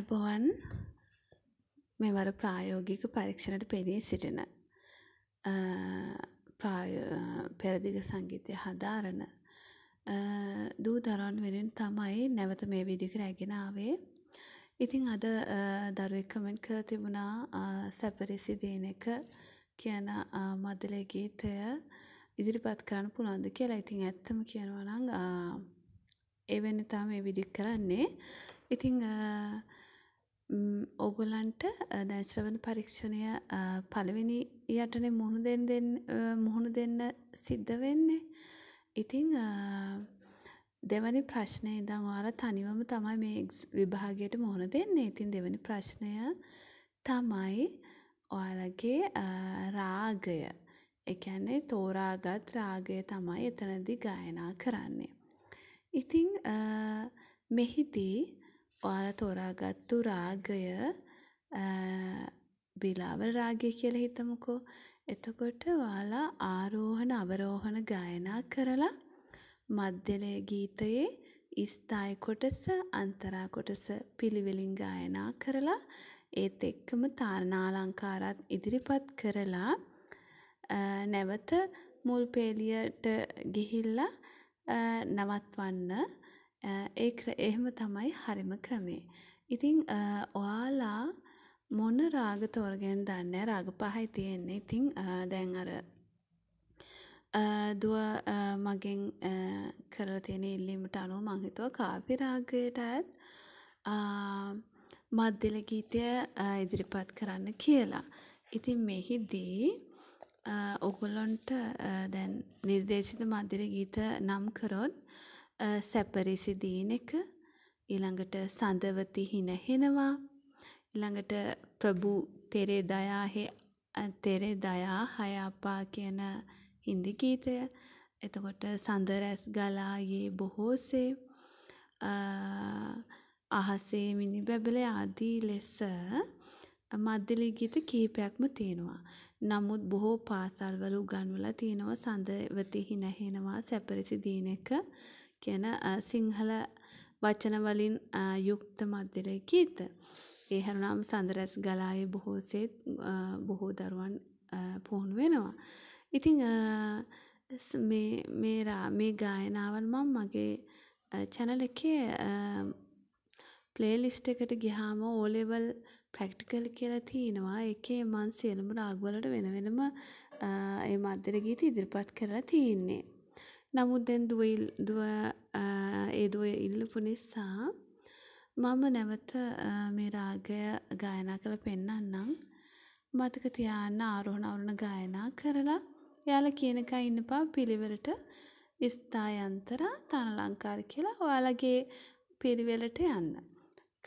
අයිබෝවන් මෙවර ප්‍රායෝගික පරීක්ෂණට පෙනී සිටින පෙරදිග සංගීතය හදාරන දූ දරුවන් වෙනෙන් තමයි නැවත මේ විදික රැගෙනාවේ ඉතිං අද දරුවෙක් කමෙන්ට් කර තිබුණා සැපරිසි දීනක කියන මදලේ ගීතය ඉදිරිපත් කරන්න පුළුවන්ද කියලා ඉතිං ඇත්තම කියනවනං එවෙන තාම විදික් කරන්නේ ඉතිං ඕගොලන්ට දැශ්‍රවන පරීක්ෂණය පළවෙනි යටන මුහුණ දෙෙන් මුහුණ දෙන්න සිද්ධ වෙන්නේ. ඉතිං දෙවැනි ප්‍රශ්නය ඉදං වාර තනිවම තමයි මේ විභාගයට මුහුණ දෙන්නේ ඉතින් දෙවැනි ප්‍රශ්නය තමයි ඔයාලගේ රාගය එකන්නේ තෝරාගත් රාගය තමයි එතනදි ගායනා කරන්නේ. ඉතිං මෙහිදී ඔයාලා තෝරාගත්තු රාගය බිලාවර රාගය කියලා හිතමුකෝ. එතකොට ඔයාලා ආරෝහණ අවරෝහණ ගායනා කරලා මධ්‍යලය ගීතයේ ස්ථායි කොටස අන්තරා කොටස පිළිවෙලින් ගායනා කරලා ඒත් එක්කම තාරණාලංකාරත් ඉදිරිපත් කරලා නැවත මුල් පේලියට ගිහිල්ලා නවත්වන්න ඒ එහෙම තමයි හරිම ක්‍රමේ. ඉතින් ඔයාලා මොන රාග තෝරගෙන දන්නෑ රාග පහයි තියෙන්නේ. ඉතින් දැන් අර දුව මගෙන් කරලා තියෙන ඉල්ලීමට අනුව මං හිතුවා කාව්‍ය රාගයටත් මද්දිල ගීතය ඉදිරිපත් කරන්න කියලා. ඉතින් මෙහිදී ඔගොල්ලොන්ට දැන් නිර්දේශිත මද්දිර ගීත නම් කරොත් සැපරිසි දීන එක ඊළඟට සඳවති හිනහෙනවා ඊළඟට ප්‍රභූ තෙරේ දයාහෙ තෙරේ දයා හයාපා කියන හින්දි ගීතය එතකොට සඳරැස් ගලායේ බොහෝසේ අහසේ මිනි බැබලේ ආදී ලෙස මධ්‍යලී ගීත කීපයක්ම තියෙනවා. නමුත් බොහෝ පාසල්වල උගන්වලා තියෙනවා සඳවතිහි නැහෙනවා සැපරිසි දීන එක කියන සිංහල වචනවලින් යුක්ත මධ්‍යරය ගීත. ඒ හැරුණම් සඳරැස් ගලායේ බොහෝසේත් බොහෝ දරුවන් පුහුණු වෙනවා. ඉතිං මේරා මේ ගායනාවන් මං මගේ චැනල එකේ ප්ලේලිස්ට එකට ගිහාම ඕලෙවල් ප්‍රක්ටිකල් කියලා තියෙනවා එකේ මන් සියලුම රාගවලට වෙන වෙනම ඒ මධ්‍යර ගීත ඉදිරිපත් කරලා තියෙන්නේ. නමුත් දැන් දුවල් දුව ඒ දුව ඉල්ලපු නිසා මම නැවත මේ රාගය ගායනා කළ පෙන්නන්නම් මතක තියාන්න ආරෝහණ අවරණ ගායනා කරලා එයාලා කියනකා ඉන්නපා පිළිවෙලට ස්ථායන්තර තනලංකාර කියලා ඔයාලගේ පිරිවෙලට යන්න.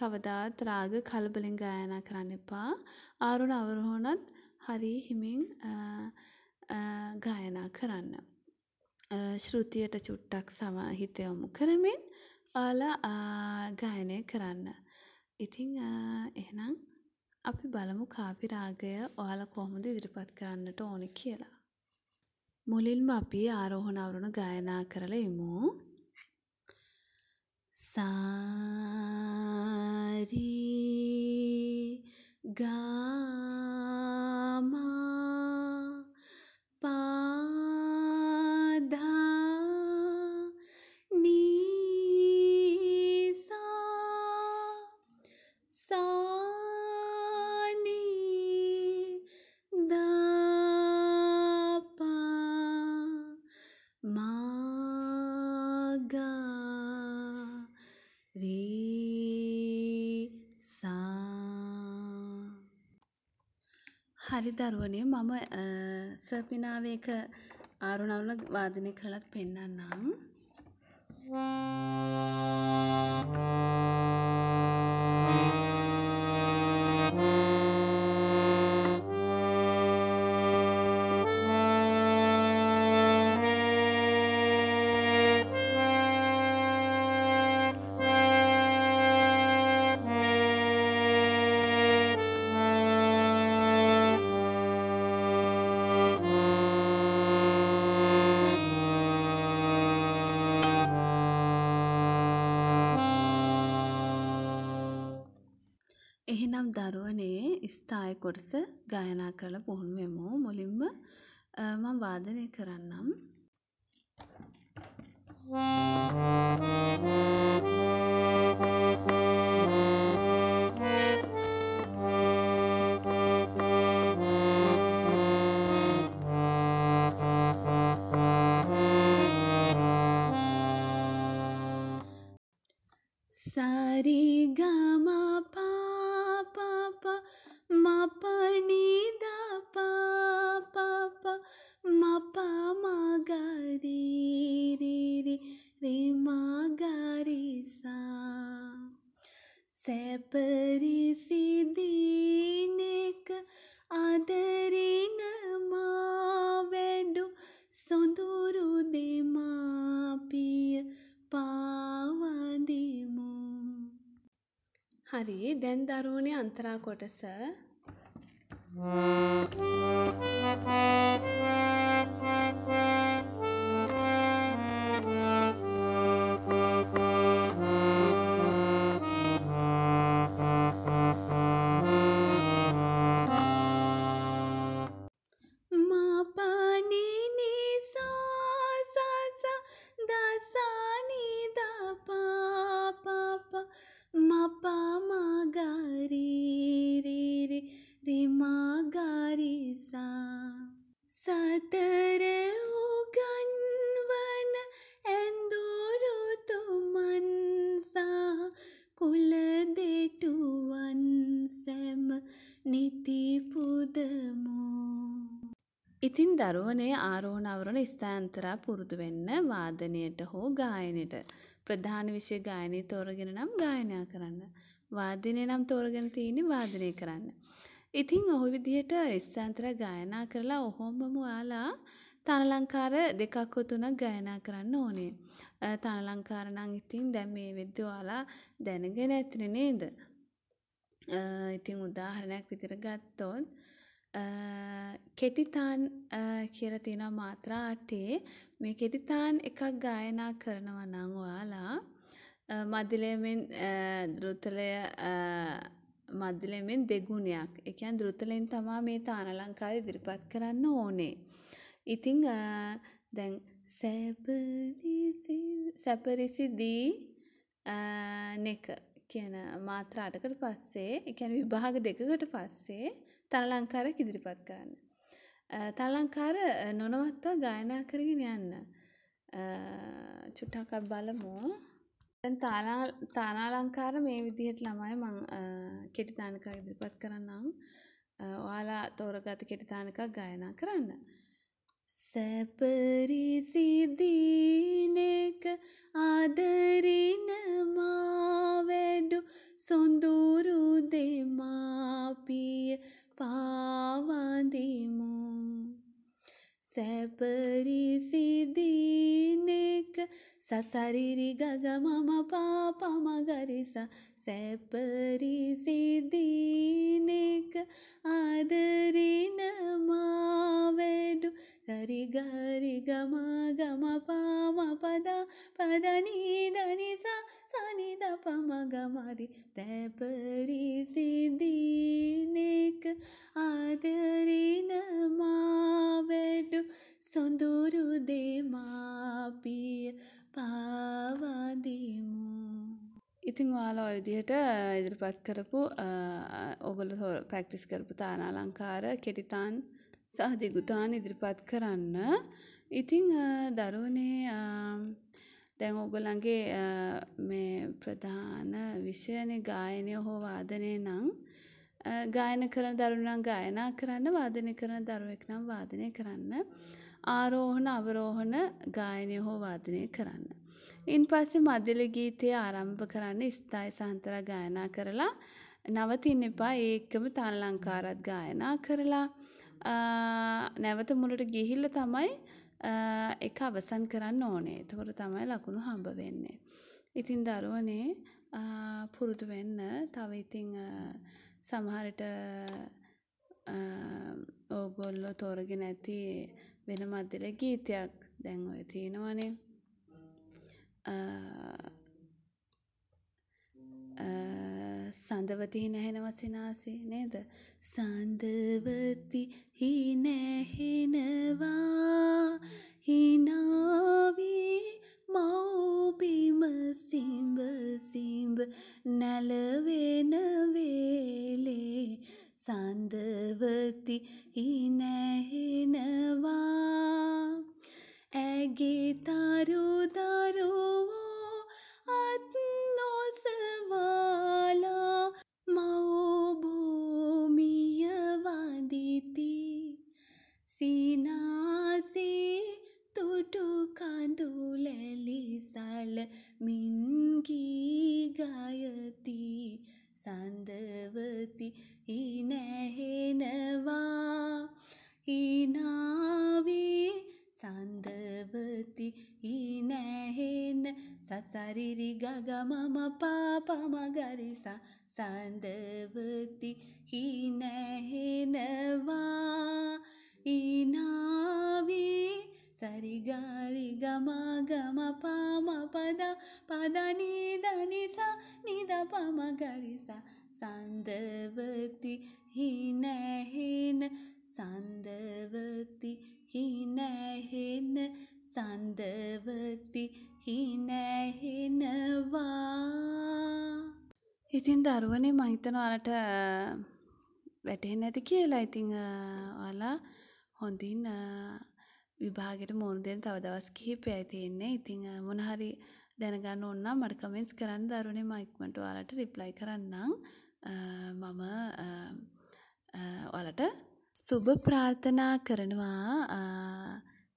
කවදාත් රාග කලබලින් ගායනා කරන්න එපා ආරුණ අවරහෝනත් හරි හිමින් ගායනා කරන්න. ශෘතියට චුට්ටක් සමහිත යොමු කරමින් ඔයාලා ගායනය කරන්න. ඉතිං එහෙනම් අපි බලමු කාපි රාගය ඔයාලා කොහොමද ඉදිරිපත් කරන්නට ඕන කියලා. මුලින්ම අපි ආරෝහණ අවරුණ ගායනා කරලා එමු. සාරී ගාමා හරි දරුවනේ මම සර්පිනාවේක ආරුණවුල වාදනය කරලත් පෙන්නන්නම්. නම් දරුවනේ ස්ථායි කොටස ගායනා කරලා පුහුණු වෙමු. මුලින්ම මම වාදනය කරන්නම්. සැපරිසිදීනෙක අදරිනමා වැඩු සොඳුරු දෙමාපිය පාවදිමු. හරි දැන් දරුවනේ අන්තරා කොටස Música ඉතින් දරුවනේ ආරෝහණ අවරණ ස්ථාන්තරා පුරුදු වෙන්න වාදනයට හෝ ගායනයට ප්‍රධාන විෂය ගායනය තෝරගෙන නම් ගායනය කරන්න. වාදනය නම් තෝරගෙන තියෙන්නේ වාදනය කරන්න. ඉතින් ඔහු විදිහට ස්ථාන්තර ගායනා කරලා ඔහොමම ඔයාලා තනලංකාර දෙකක් තුනක් ගායනා කරන්න ඕනේ. තනලංකාර නම් ඉතින් දැන් මේ වෙද්දී ඔයාලා දැනගෙන ඇතිනේ නේද? ඉතින් උදාහරණයක් විදිහට ගත්තොත් කෙටිතාන් කියලා තියෙනවා මාත්‍රා අටේ. මේ කෙටිතාන් එකක් ගායනා කරනවා නම් ඔයාලා මධ්‍යලයෙන් දෘතලය මධ්‍යලයෙන් දෙගුණයක්. ඒ කියන්නේ දෘතලෙන් තමයි මේ තාන අලංකාරය ඉදිරිපත් කරන්න ඕනේ. ඉතින් දැන් සැපරිසි සැපරිසිදී නෙක කියන මාත්‍රාටකට පස්සේ එකැන විභාග දෙකකට පස්සේ තලංකාරයක් ඉදිරිපත් කරන්න. තලංකාර නොනවත්වා ගායනා කරගෙන යන්න. චුට්ටක් බලමු. තානාලංකාර මේ විදිහට ළමයි මං කෙටිතානකක් ඉදිරිපත් කරන්නම් ඔයාලා තෝරගත කෙටිතානකක් ගායනා කරන්න. සැපරිසිදීනෙක ආදරින සොඳුරු දෙමාපිය පාවඳිමු සැපරිසිදිනෙක සසරිරි ගගමම පාපමගරිස සැපරිසිදිනෙක ආදරිනමා වැඩු සරිගරි ගම ගම පාමපදා పదని దని సా సని ద పమగ మరి తెపరి సిద్ధినేక్ ఆదరిన మావెడు సొందూరు దే මාපිය පාවාදමු ඉතිං ඔයාලා ඔය විදිහට ඉදිරිපත් කරපු ඔගොල්ලෝ හොර ප්‍රැක්ටිස් කරපු තානාලංකාර කෙටිතාන් සහ දිගුතාන් ඉදිරිපත් කරන්න ඉතිං දරුවනේ දැන් ඕගොල්ලන්ගේ මේ ප්‍රධාන විෂයනේ ගායනය හෝ වාදනය නම් ගායන කරන දරුවෝ නම් ගායනා කරන්න වාදනය කරන දරුවෙක් නම් වාදනය කරන්න ආරෝහණ අවරෝහණ ගායනය හෝ වාදනය කරන්න. ඉන් පස්සේ මධ්‍යල ගීතය ආරම්භ කරන්න ස්ථායි සහන්තර ගායනා කරලා නවතින්න එපා ඒකම තනලංකාරත් ගායනා කරලා නැවත මුලට ගිහිල්ල තමයි එක අවසන් කරන්න ඕනේ. එතකොට තමයි ලකුණු හම්බ වෙන්නේ. ඉතින් දරුවනේ පුරුදු වෙන්න තව ඉතිං සමහරට ඕගොල්ලො තෝරගෙන ඇති වෙන මධ්‍යල ගීතයක් දැන් ඔය තියෙනවනේ සඳවති නැහෙන වසිනාසේ නේද සඳවති හිනැහෙනවා මින්ගී ගයති සඳවති ඉනැහෙනවා හිනාවී සන්දවති ඉනැහෙන සසරිරි ගගමම පාපමගරිසා සන්දවති හිනැහෙනවා ඉනාවී సరిగారి గమ గమ పామ పద పద నిదని స నిద పమ గరి సందవతి హీన హీన సందవతి హీన హీన සංදවති හිනහෙනවා ඉතින් දරුවනේ මහිතන අලට වැටහෙන ඇති කියලා ඉතිං ඔලා හොඳින් විභාගෙට මුහුණ දෙන්න තව දවස් කිහිපයයි තියෙන්නේ. ඉතින් මොන හරි දැනගන්න ඕන නම් මට කමෙන්ට්ස් කරන්න දරුණේ මම ඉක්මනට ඔයාලට රිප්ලයි කරන්නම්. මම ඔයාලට සුබ ප්‍රාර්ථනා කරනවා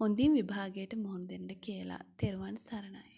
හොඳින් විභාගයට මුහුණ දෙන්න කියලා. තෙරුවන් සරණයි.